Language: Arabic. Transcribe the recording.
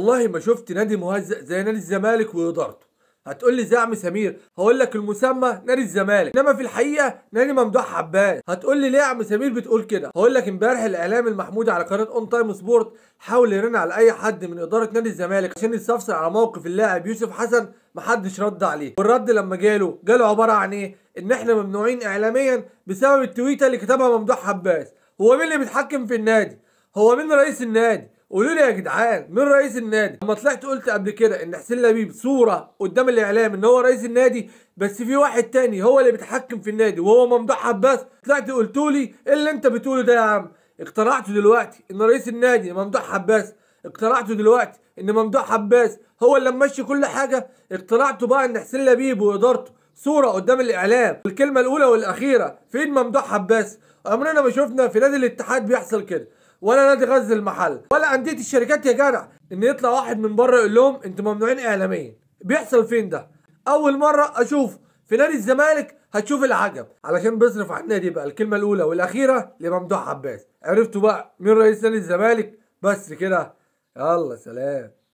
والله ما شفت نادي مهزأ زي نادي الزمالك وإدارته هتقول لي زعم سمير هقول لك المسمى نادي الزمالك انما في الحقيقه نادي ممدوح عباس هتقول لي ليه يا عم سمير بتقول كده هقول لك امبارح الاعلام المحمودي على قناه اون تايم سبورت حاول يرن على اي حد من اداره نادي الزمالك عشان يستفسر على موقف اللاعب يوسف حسن محدش رد عليه والرد لما جاله جاله عباره عن ايه ان احنا ممنوعين اعلاميا بسبب التويته اللي كتبها ممدوح عباس هو مين اللي بيتحكم في النادي هو مين رئيس النادي قولوا لي يا جدعان مين رئيس النادي؟ لما طلعت قلت قبل كده ان حسين لبيب صوره قدام الاعلام ان هو رئيس النادي بس في واحد تاني هو اللي بيتحكم في النادي وهو ممدوح عباس طلعت قلت لي ايه اللي انت بتقوله ده يا عم؟ اقترحته دلوقتي ان رئيس النادي ممدوح عباس اقترحته دلوقتي ان ممدوح عباس هو اللي ممشي كل حاجه اقترحته بقى ان حسين لبيب وادارته صوره قدام الاعلام الكلمه الاولى والاخيره فين ممدوح عباس؟ عمرنا ما شفنا في نادي الاتحاد بيحصل كده ولا نادي غزل المحل ولا انديه الشركات يا جدع ان يطلع واحد من بره يقول لهم انتوا ممنوعين اعلاميا بيحصل فين ده اول مره اشوف في نادي الزمالك هتشوف العجب علشان بيصرف على النادي بقى الكلمه الاولى والاخيره لممدوح عباس عرفتوا بقى مين رئيس نادي الزمالك بس كده يلا سلام